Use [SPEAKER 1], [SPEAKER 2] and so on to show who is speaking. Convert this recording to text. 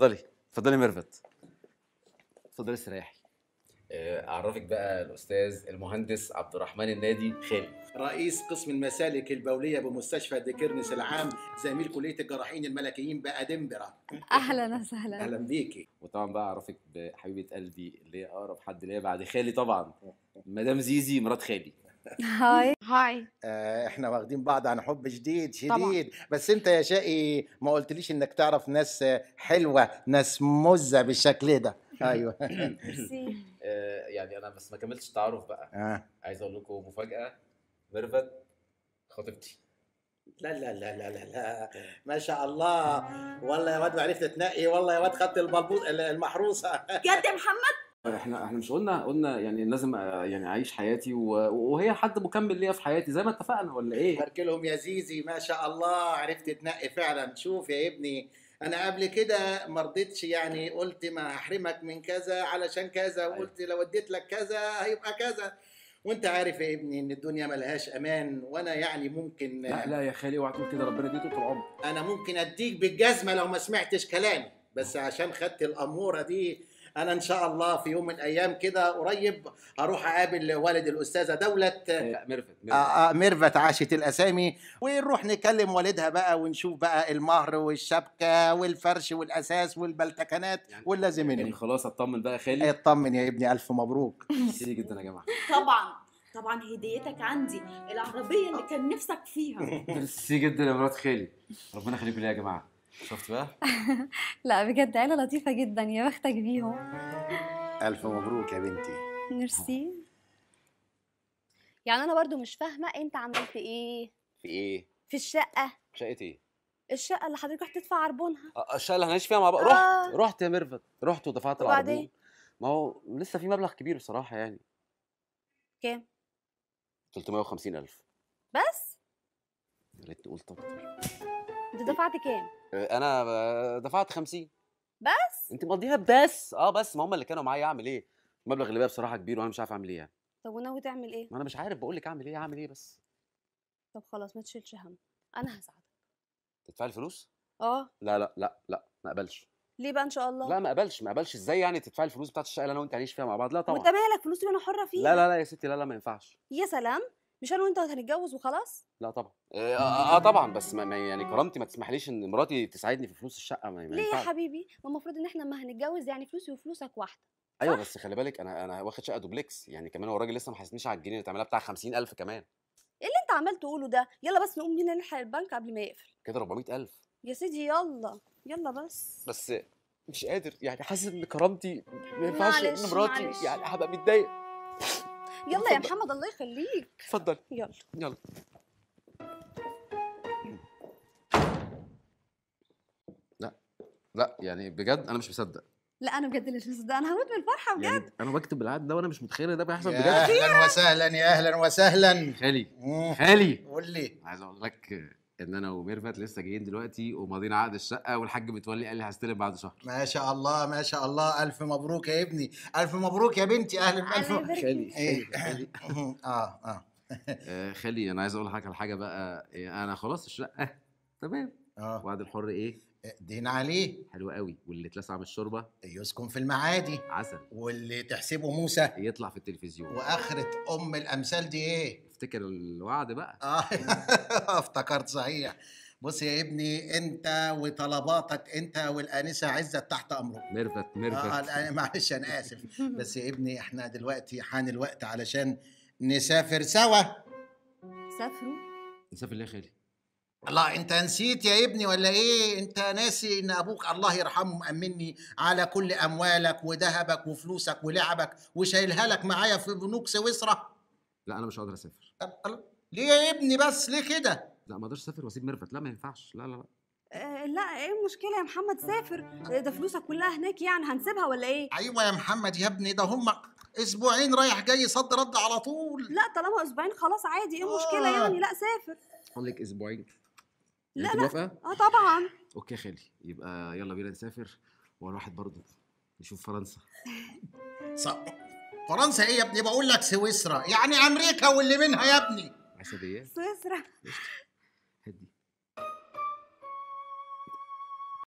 [SPEAKER 1] اتفضلي اتفضلي ميرفت اتفضلي استريحي آه، اعرفك بقى الاستاذ المهندس عبد الرحمن النادي خالي
[SPEAKER 2] رئيس قسم المسالك البوليه بمستشفى ديكيرنس العام زميل كليه الجراحين الملكيين بقى
[SPEAKER 3] اهلا وسهلا اهلا
[SPEAKER 1] بيكي وطبعا بقى اعرفك بحبيبه قلبي اللي هي اقرب حد ليا بعد خالي طبعا مدام زيزي مرات خالي
[SPEAKER 3] هاي هاي
[SPEAKER 2] آه، احنا واخدين بعض عن حب جديد شديد طبعا. بس انت يا شقي ما قلتليش انك تعرف ناس حلوه ناس مزه بالشكل ده
[SPEAKER 1] ايوه آه، يعني انا بس ما كملتش تعرف بقى آه. عايز اقول لكم مفاجاه ميرفت خطيبتي لا لا لا لا لا لا
[SPEAKER 2] ما شاء الله آه. والله يا واد ما عرفت تنقي والله يا واد خدت البلبوط المحروسه
[SPEAKER 3] جد محمد
[SPEAKER 1] إحنا إحنا مش قلنا قلنا يعني لازم آه، يعني أعيش حياتي وهي حد مكمّل ليّا في حياتي زي ما اتفقنا ولا إيه؟ بارك لهم يا زيزي ما شاء الله عرفت تنقّي
[SPEAKER 2] فعلًا، شوف يا ابني أنا قبل كده ما رضيتش يعني قُلت ما هحرمك من كذا علشان كذا، أيوه. وقُلت لو ادّيت لك كذا هيبقى كذا، وأنت عارف يا ابني إن الدنيا ملهاش أمان، وأنا يعني ممكن لأ، لأ يا خالي أوعى تقول كده ربنا اديته طول عمرك أنا ممكن أدّيك بالجزمة لو ما سمعتش كلامي، بس عشان خدت الأمورة دي انا ان شاء الله في يوم من الايام كده قريب هروح اقابل والد الاستاذه دوله إيه، ميرفت آه، آه، ميرفت عاشت الاسامي ونروح نكلم والدها بقى ونشوف بقى المهر والشبكه والفرش والاساس والبلتكنات يعني واللازم يعني خلاص
[SPEAKER 1] اطمن بقى خالي اطمن يا ابني الف مبروك ميرسي جدا يا جماعه
[SPEAKER 3] طبعا طبعا هديتك عندي العربيه اللي كان نفسك فيها
[SPEAKER 1] ميرسي جدا يا مرات خالي ربنا يخليك ليا يا جماعه شفت بقى؟
[SPEAKER 3] لا بجد عيلة لطيفة جدا يا بختك بيهم
[SPEAKER 1] ألف مبروك يا بنتي
[SPEAKER 3] ميرسي يعني أنا برضو مش فاهمة أنت عملت إيه؟ في إيه؟ في الشقة شقة إيه؟ الشقة اللي حضرتك رحت تدفع عربونها
[SPEAKER 1] آه، آه، الشقة اللي هنعيش فيها مع بعض آه. رحت رحت يا ميرفت رحت ودفعت العربون وبعدين؟ ما هو لسه في مبلغ كبير بصراحة يعني كام؟ 350000 بس؟ قلت
[SPEAKER 3] اكتر انت دفعت كام؟
[SPEAKER 1] آه، انا دفعت 50 بس انت مقضيها بس اه بس ما هم اللي كانوا معايا اعمل ايه المبلغ اللي بقى بصراحه كبير وانا مش عارف اعمل ايه يعني
[SPEAKER 3] طب وناوي تعمل ايه
[SPEAKER 1] ما انا مش عارف بقول لك اعمل ايه اعمل ايه بس
[SPEAKER 3] طب خلاص ما تشيلش هم انا هساعدك
[SPEAKER 1] تدفعي الفلوس اه لا لا لا لا ما اقبلش
[SPEAKER 3] ليه بقى ان شاء الله لا ما
[SPEAKER 1] اقبلش ما اقبلش ازاي يعني تدفعي الفلوس بتاعت الشقه اللي انا وانت عايش فيها مع بعض لا طبعا وانت
[SPEAKER 3] مالك فلوسي وانا حره فيها لا
[SPEAKER 1] لا لا يا ستي لا لا ما ينفعش
[SPEAKER 3] يا سلام مش انا وانت هنتجوز وخلاص
[SPEAKER 1] لا طبعا اه, آه،, آه،, آه، طبعا بس ما يعني كرامتي ما تسمحليش ان مراتي تساعدني في فلوس الشقه ما ليه يا
[SPEAKER 3] حبيبي ما المفروض ان احنا ما هنتجوز يعني فلوسي وفلوسك واحده
[SPEAKER 1] ايوه بس خلي بالك انا انا واخد شقه دوبلكس يعني كمان هو الراجل لسه ما حاسبنيش على الجنيه اللي اتعملها بتاع 50000 كمان
[SPEAKER 3] ايه اللي انت عمال تقوله ده يلا بس نقوم هنا نلحق البنك قبل ما يقفل
[SPEAKER 1] كده 400000
[SPEAKER 3] يا سيدي يلا يلا بس
[SPEAKER 1] بس مش قادر يعني حاسس ان كرامتي ما ينفعش مراتي يعني هبقى متضايق
[SPEAKER 3] يلا يا محمد الله يخليك اتفضل يلا
[SPEAKER 1] يلا لا لا يعني بجد انا مش مصدق
[SPEAKER 3] لا انا بجد مش مصدق انا هموت من الفرحه بجد يعني
[SPEAKER 1] انا بكتب العقد ده وانا مش متخيل ده بيحصل بجد اهلا وسهلا يا اهلا
[SPEAKER 2] وسهلا خالي خالي
[SPEAKER 1] قول لي عايز اقول لك ان انا وميرفت لسه جايين دلوقتي وماضيين عقد الشقه والحاج متولي قال لي هستلم بعد شهر
[SPEAKER 2] ما شاء الله ما شاء الله الف مبروك يا ابني الف مبروك يا بنتي اهلا الف مبروك خالي خالي إيه.
[SPEAKER 1] اه آه. اه خالي انا عايز اقول لحضرتك على حاجه بقى يعني انا خلاص الشقه تمام اه وعد الحر ايه دين عليه حلو قوي واللي اتلسع بالشوربه
[SPEAKER 2] يسكن في المعادي عسل واللي تحسبه موسى يطلع في التلفزيون واخره ام الامثال دي ايه
[SPEAKER 1] افتكر الوعد
[SPEAKER 2] بقى اه افتكرت صحيح بص يا ابني انت وطلباتك انت والانسه عزت تحت امرك
[SPEAKER 1] نرفت نرفت آه
[SPEAKER 2] معلش انا اسف بس يا ابني احنا دلوقتي حان الوقت علشان نسافر سوا سافروا
[SPEAKER 1] نسافر ليه يا خالي
[SPEAKER 2] الله انت نسيت يا ابني ولا ايه انت ناسي ان ابوك الله يرحمه مأمني على كل اموالك وذهبك وفلوسك ولعبك وشايلها لك معايا في بنوك سويسرا
[SPEAKER 1] لا انا مش هقدر اسافر ليه يا ابني بس ليه كده لا ما اقدرش اسافر واسيب ميرفت لا ما ينفعش لا لا لا
[SPEAKER 3] آه، لا ايه المشكله يا محمد سافر إيه ده فلوسك كلها هناك يعني هنسيبها ولا ايه ايوه يا محمد يا ابني ده هم اسبوعين رايح جاي صد رد على طول لا طالما اسبوعين خلاص عادي ايه المشكله آه. يعني لا سافر
[SPEAKER 1] خليك اسبوعين يعني لا لا اه طبعا اوكي خالي يبقى يلا بينا نسافر وانا واحد برضه نشوف فرنسا
[SPEAKER 2] صح فرنسا ايه يا ابني بقول لك سويسرا يعني امريكا واللي
[SPEAKER 3] منها يا ابني ايه سويسرا